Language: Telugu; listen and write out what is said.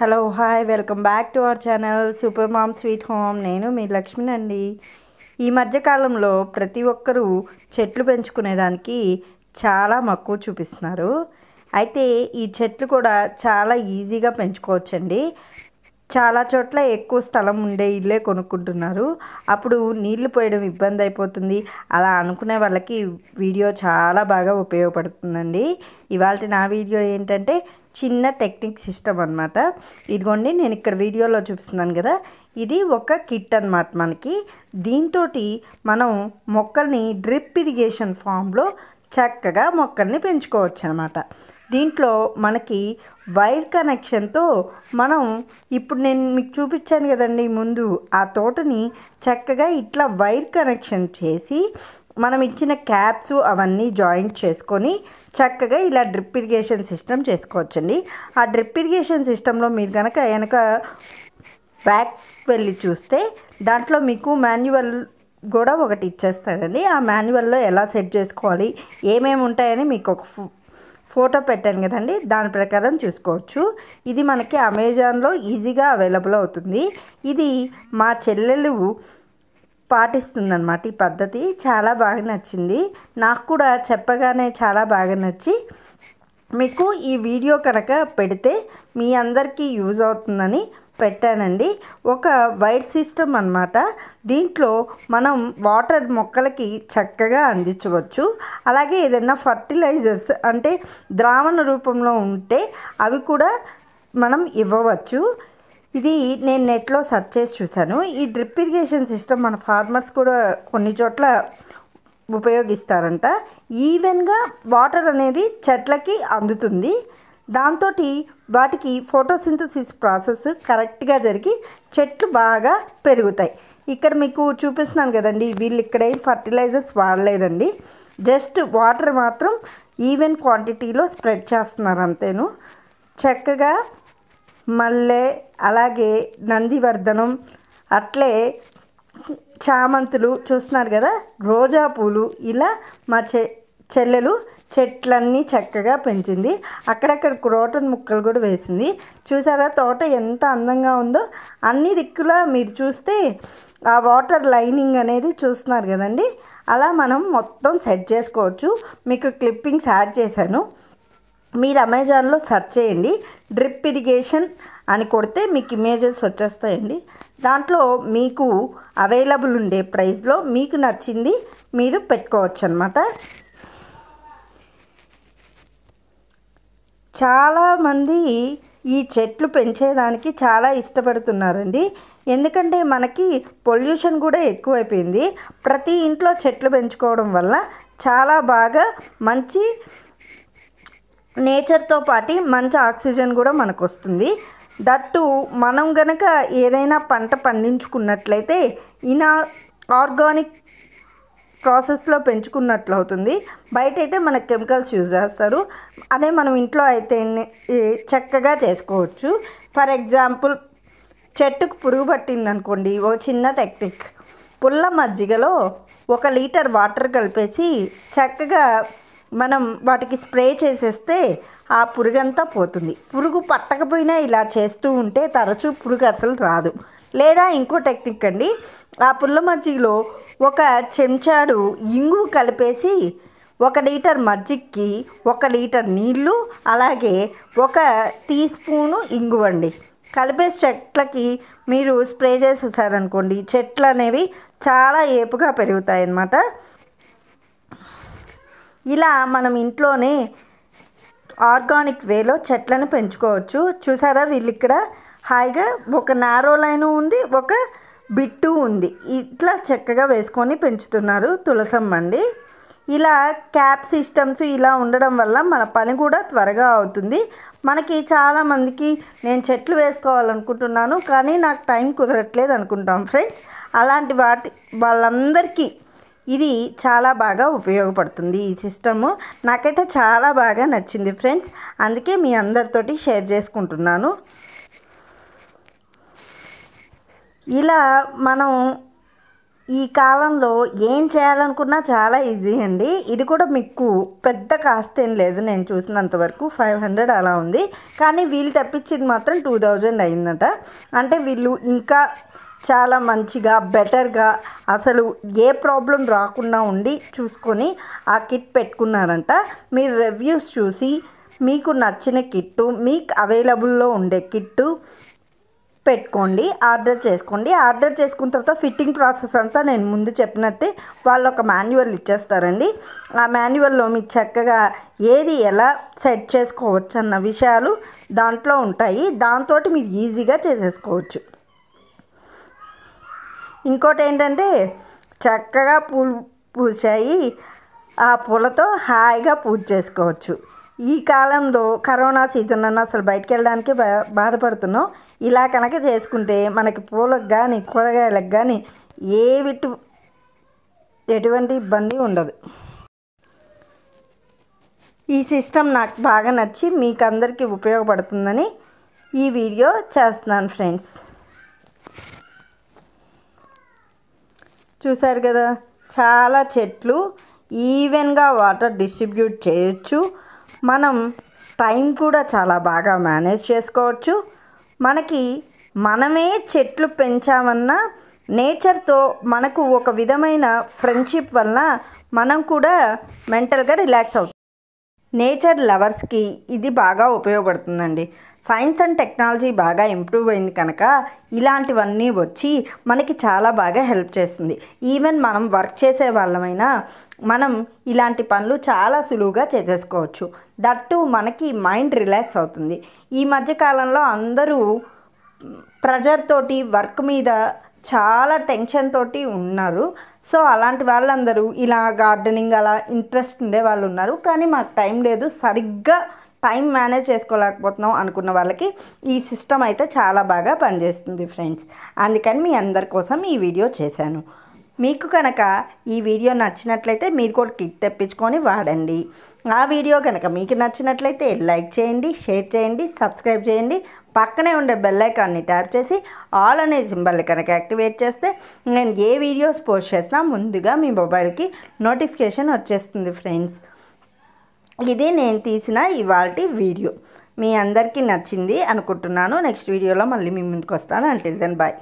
hello hi welcome back to our channel super mom sweet home నేను మీ లక్ష్మినండి ఈ మధ్యకాలంలో ప్రతి ఒక్కరూ చెట్లు పెంచుకునేదానికి చాలా మక్కువ చూపిస్తున్నారు అయితే ఈ చెట్లు కూడా చాలా ఈజీగా పెంచుకోవచ్చండి చాలా చోట్ల ఎక్కువ స్థలం ఉండే ఇల్లే కొనుక్కుంటున్నారు అప్పుడు నీళ్లు పోయడం ఇబ్బంది అయిపోతుంది అలా అనుకునే వాళ్ళకి వీడియో చాలా బాగా ఉపయోగపడుతుందండి ఇవాళ నా వీడియో ఏంటంటే చిన్న టెక్నిక్ సిస్టమ్ అనమాట ఇదిగోండి నేను ఇక్కడ వీడియోలో చూపిస్తున్నాను కదా ఇది ఒక కిట్ అనమాట మనకి దీంతో మనం మొక్కల్ని డ్రిప్ ఇరిగేషన్ ఫామ్లో చక్కగా మొక్కల్ని పెంచుకోవచ్చు అనమాట దీంట్లో మనకి వైర్ కనెక్షన్తో మనం ఇప్పుడు నేను మీకు చూపించాను కదండి ముందు ఆ తోటని చక్కగా ఇట్లా వైర్ కనెక్షన్ చేసి మనం ఇచ్చిన క్యాప్స్ అవన్నీ జాయింట్ చేసుకొని చక్కగా ఇలా డ్రిప్ ఇరిగేషన్ సిస్టమ్ చేసుకోవచ్చండి ఆ డ్రిప్ ఇరిగేషన్ సిస్టంలో మీరు కనుక వెనక బ్యాక్ వెళ్ళి చూస్తే దాంట్లో మీకు మాన్యువల్ కూడా ఒకటి ఇచ్చేస్తాడండి ఆ మాన్యువల్లో ఎలా సెట్ చేసుకోవాలి ఏమేమి ఉంటాయని మీకు ఒక ఫోటో పెట్టాను కదండి దాని ప్రకారం చూసుకోవచ్చు ఇది మనకి అమెజాన్లో ఈజీగా అవైలబుల్ అవుతుంది ఇది మా చెల్లెలు పాటిస్తుంది అనమాట ఈ పద్ధతి చాలా బాగా నచ్చింది నాకు కూడా చెప్పగానే చాలా బాగా నచ్చి మీకు ఈ వీడియో కనుక పెడితే మీ అందరికీ యూజ్ అవుతుందని పెట్టానండి ఒక వైర్ సిస్టమ్ అనమాట దీంట్లో మనం వాటర్ మొక్కలకి చక్కగా అందించవచ్చు అలాగే ఏదైనా ఫర్టిలైజర్స్ అంటే ద్రావణ రూపంలో ఉంటే అవి కూడా మనం ఇవ్వవచ్చు ఇది నేను నెట్లో సెర్చ్ చేసి చూశాను ఈ డ్రిప్ ఇరిగేషన్ సిస్టమ్ మన ఫార్మర్స్ కూడా కొన్ని చోట్ల ఉపయోగిస్తారంట ఈవెన్గా వాటర్ అనేది చెట్లకి అందుతుంది దాంతో వాటికి ఫోటోసింథసిస్ ప్రాసెస్ కరెక్ట్గా జరిగి చెట్లు బాగా పెరుగుతాయి ఇక్కడ మీకు చూపిస్తున్నాను కదండి వీళ్ళు ఇక్కడ ఏం ఫర్టిలైజర్స్ వాడలేదండి జస్ట్ వాటర్ మాత్రం ఈవెన్ క్వాంటిటీలో స్ప్రెడ్ చేస్తున్నారు అంతేను చక్కగా మల్లె అలాగే నందివర్ధనం అట్లే చామంతులు చూస్తున్నారు కదా రోజా పూలు ఇలా మా చె చెల్లెలు చెట్లన్నీ చక్కగా పెంచింది అక్కడక్కడ క్రోటన్ ముక్కలు కూడా వేసింది చూసారా తోట ఎంత అందంగా ఉందో అన్ని దిక్కులా మీరు చూస్తే ఆ వాటర్ లైనింగ్ అనేది చూస్తున్నారు కదండి అలా మనం మొత్తం సెట్ చేసుకోవచ్చు మీకు క్లిప్పింగ్స్ యాడ్ చేశాను మీరు అమెజాన్లో సెర్చ్ చేయండి డ్రిప్ ఇరిగేషన్ అని కొడితే మీకు ఇమేజెస్ వచ్చేస్తాయండి దాంట్లో మీకు అవైలబుల్ ఉండే ప్రైస్లో మీకు నచ్చింది మీరు పెట్టుకోవచ్చు అనమాట చాలామంది ఈ చెట్లు పెంచేదానికి చాలా ఇష్టపడుతున్నారండి ఎందుకంటే మనకి పొల్యూషన్ కూడా ఎక్కువైపోయింది ప్రతి ఇంట్లో చెట్లు పెంచుకోవడం వల్ల చాలా బాగా మంచి నేచర్తో పాటు మంచి ఆక్సిజన్ కూడా మనకు వస్తుంది దట్టు మనం గనక ఏదైనా పంట పండించుకున్నట్లయితే ఇనా ఆర్గానిక్ ప్రాసెస్లో పెంచుకున్నట్లు అవుతుంది బయట అయితే మనకు కెమికల్స్ యూజ్ చేస్తారు అదే మనం ఇంట్లో అయితే చక్కగా చేసుకోవచ్చు ఫర్ ఎగ్జాంపుల్ చెట్టుకు పురుగు పట్టింది అనుకోండి ఒక చిన్న టెక్నిక్ పుల్ల మజ్జిగలో ఒక లీటర్ వాటర్ కలిపేసి చక్కగా మనం వాటికి స్ప్రే చేసేస్తే ఆ పురుగంతా పోతుంది పురుగు పట్టకపోయినా ఇలా చేస్తూ ఉంటే తరచూ పురుగు అసలు రాదు లేదా ఇంకో టెక్నిక్ అండి ఆ పుల్ల మజ్జిగలో ఒక చెంచాడు ఇంగు కలిపేసి ఒక లీటర్ మజ్జిగకి ఒక లీటర్ నీళ్ళు అలాగే ఒక టీ స్పూను ఇంగువండి అండి చెట్లకి మీరు స్ప్రే చేసేసారనుకోండి చెట్లు అనేవి చాలా ఏపుగా పెరుగుతాయి అన్నమాట ఇలా మనం ఇంట్లోనే ఆర్గానిక్ వేలో చెట్లను పెంచుకోవచ్చు చూసారా వీళ్ళు ఇక్కడ హాయిగా ఒక నారో లైన్ ఉంది ఒక బిట్టు ఉంది ఇట్లా చక్కగా వేసుకొని పెంచుతున్నారు తులసమ్మండి ఇలా క్యాప్ సిస్టమ్స్ ఇలా ఉండడం వల్ల మన పని కూడా త్వరగా అవుతుంది మనకి చాలామందికి నేను చెట్లు వేసుకోవాలనుకుంటున్నాను కానీ నాకు టైం కుదరట్లేదు అనుకుంటాం ఫ్రెండ్స్ అలాంటి వాటి వాళ్ళందరికీ ఇది చాలా బాగా ఉపయోగపడుతుంది ఈ సిస్టము నాకైతే చాలా బాగా నచ్చింది ఫ్రెండ్స్ అందుకే మీ అందరితోటి షేర్ చేసుకుంటున్నాను ఇలా మనం ఈ కాలంలో ఏం చేయాలనుకున్నా చాలా ఈజీ అండి ఇది కూడా మీకు పెద్ద కాస్ట్ ఏం లేదు నేను చూసినంత వరకు ఫైవ్ హండ్రెడ్ అలా ఉంది కానీ వీళ్ళు తెప్పించింది మాత్రం టూ థౌజండ్ అయిందట అంటే వీళ్ళు ఇంకా చాలా మంచిగా బెటర్గా అసలు ఏ ప్రాబ్లం రాకుండా ఉండి చూసుకొని ఆ కిట్ పెట్టుకున్నారంట మీరు రివ్యూస్ చూసి మీకు నచ్చిన కిట్టు మీకు అవైలబుల్లో ఉండే కిట్టు పెట్టుకోండి ఆర్డర్ చేసుకోండి ఆర్డర్ చేసుకున్న తర్వాత ఫిట్టింగ్ ప్రాసెస్ అంతా నేను ముందు చెప్పినట్టే వాళ్ళు ఒక మాన్యువల్ ఇచ్చేస్తారండి ఆ మాన్యువల్లో మీకు చక్కగా ఏది ఎలా సెట్ చేసుకోవచ్చు అన్న విషయాలు దాంట్లో ఉంటాయి దాంతో మీరు ఈజీగా చేసేసుకోవచ్చు ఇంకోటి ఏంటంటే చక్కగా పూలు పూసాయి ఆ పూలతో హాయిగా పూజ చేసుకోవచ్చు ఈ కాలంలో కరోనా సీజన్ అన్న అసలు బయటకు వెళ్ళడానికి బాధపడుతున్నాం ఇలా కనుక చేసుకుంటే మనకి పూలకు కానీ కూరగాయలకు కానీ ఏ విట్టు ఎటువంటి ఇబ్బంది ఉండదు ఈ సిస్టమ్ నాకు బాగా నచ్చి మీకు అందరికీ ఉపయోగపడుతుందని ఈ వీడియో చేస్తున్నాను ఫ్రెండ్స్ చూశారు కదా చాలా చెట్లు ఈవెన్గా వాటర్ డిస్ట్రిబ్యూట్ చేయొచ్చు మనం టైం కూడా చాలా బాగా మేనేజ్ చేసుకోవచ్చు మనకి మనమే చెట్లు పెంచామన్నా నేచర్తో మనకు ఒక విధమైన ఫ్రెండ్షిప్ వలన మనం కూడా మెంటల్గా రిలాక్స్ అవుతాం నేచర్ లవర్స్కి ఇది బాగా ఉపయోగపడుతుందండి సైన్స్ అండ్ టెక్నాలజీ బాగా ఇంప్రూవ్ అయింది కనుక ఇలాంటివన్నీ వచ్చి మనకి చాలా బాగా హెల్ప్ చేస్తుంది ఈవెన్ మనం వర్క్ చేసే వాళ్ళమైనా మనం ఇలాంటి పనులు చాలా సులువుగా చేసేసుకోవచ్చు దట్టు మనకి మైండ్ రిలాక్స్ అవుతుంది ఈ మధ్య కాలంలో అందరూ ప్రెజర్ తోటి వర్క్ మీద చాలా టెన్షన్ తోటి ఉన్నారు సో అలాంటి వాళ్ళందరూ ఇలా గార్డెనింగ్ అలా ఇంట్రెస్ట్ ఉండే వాళ్ళు ఉన్నారు కానీ మాకు టైం లేదు సరిగ్గా టైం మేనేజ్ చేసుకోలేకపోతున్నాం అనుకున్న వాళ్ళకి ఈ సిస్టమ్ అయితే చాలా బాగా పనిచేస్తుంది ఫ్రెండ్స్ అందుకని మీ అందరి కోసం ఈ వీడియో చేశాను మీకు కనుక ఈ వీడియో నచ్చినట్లయితే మీరు కూడా కిట్ తెప్పించుకొని వాడండి ఆ వీడియో కనుక మీకు నచ్చినట్లయితే లైక్ చేయండి షేర్ చేయండి సబ్స్క్రైబ్ చేయండి పక్కనే ఉండే బెల్ ఐకాన్ని ట్యాప్ చేసి ఆల్ అనే సింబల్ని కనుక యాక్టివేట్ చేస్తే నేను ఏ వీడియోస్ పోస్ట్ చేసినా ముందుగా మీ మొబైల్కి నోటిఫికేషన్ వచ్చేస్తుంది ఫ్రెండ్స్ ఇది నేను తీసిన ఇవాళ వీడియో మీ అందరికీ నచ్చింది అనుకుంటున్నాను నెక్స్ట్ వీడియోలో మళ్ళీ మీ ముందుకు వస్తాను అంటే దెన్ బాయ్